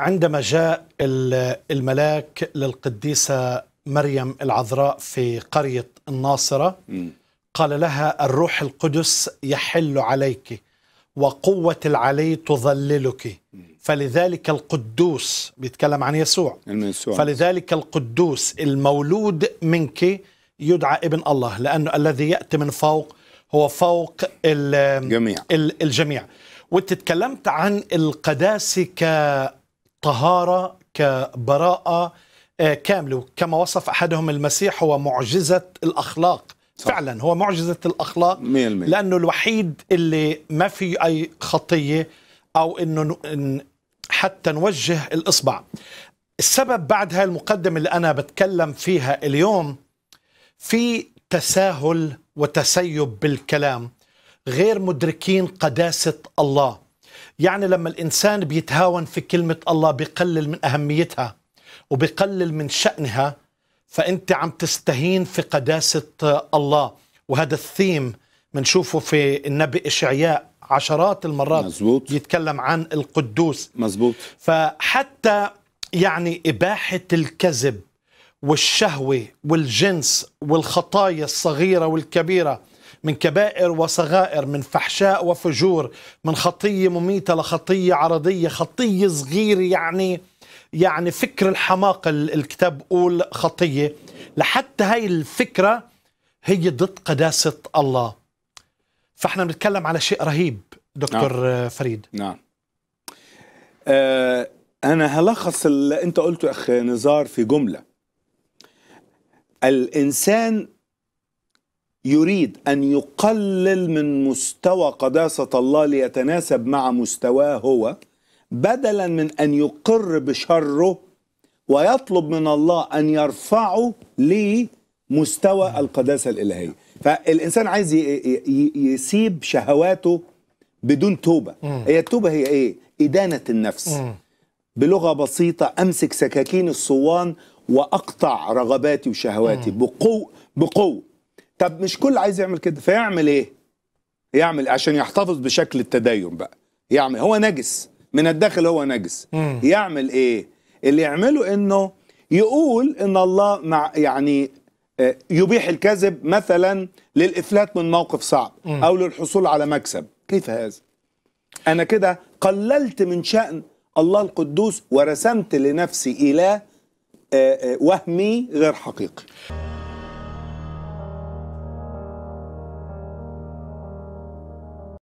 عندما جاء الملاك للقديسة مريم العذراء في قرية الناصرة قال لها الروح القدس يحل عليك وقوة العلي تظللك فلذلك القدوس بيتكلم عن يسوع فلذلك القدوس المولود منك يدعى ابن الله لأنه الذي يأتي من فوق هو فوق الجميع, الجميع. وانت تكلمت عن القداسة طهاره كبراءه آه، كامله كما وصف احدهم المسيح هو معجزه الاخلاق صح. فعلا هو معجزه الاخلاق 100% لانه الوحيد اللي ما في اي خطيه او انه حتى نوجه الاصبع السبب بعد هاي المقدمه اللي انا بتكلم فيها اليوم في تساهل وتسيب بالكلام غير مدركين قداسه الله يعني لما الإنسان بيتهاون في كلمة الله بقلل من أهميتها وبقلل من شأنها فأنت عم تستهين في قداسة الله وهذا الثيم بنشوفه في النبي إشعياء عشرات المرات مزبوط. يتكلم عن القدوس مزبوط. فحتى يعني إباحة الكذب والشهوة والجنس والخطايا الصغيرة والكبيرة من كبائر وصغائر من فحشاء وفجور من خطية مميتة لخطية عرضية خطية صغيرة يعني يعني فكر الحماقة الكتاب بقول خطية لحتى هاي الفكرة هي ضد قداسة الله فاحنا بنتكلم على شيء رهيب دكتور نعم. فريد نعم أه أنا هلخص اللي أنت قلته أخي نزار في جملة الإنسان يريد أن يقلل من مستوى قداسة الله ليتناسب مع مستواه هو بدلا من أن يقر بشره ويطلب من الله أن يرفعه لمستوى القداسة الإلهية فالإنسان عايز يسيب شهواته بدون توبة هي التوبة هي إيه؟ إدانة النفس بلغة بسيطة أمسك سكاكين الصوان وأقطع رغباتي وشهواتي بقوة بقوة طب مش كل عايز يعمل كده فيعمل ايه يعمل عشان يحتفظ بشكل التدين بقى يعمل هو نجس من الداخل هو نجس مم. يعمل ايه اللي يعمله انه يقول ان الله مع يعني آه، يبيح الكذب مثلا للافلات من موقف صعب مم. او للحصول على مكسب كيف هذا انا كده قللت من شأن الله القدوس ورسمت لنفسي اله آه، آه، وهمي غير حقيقي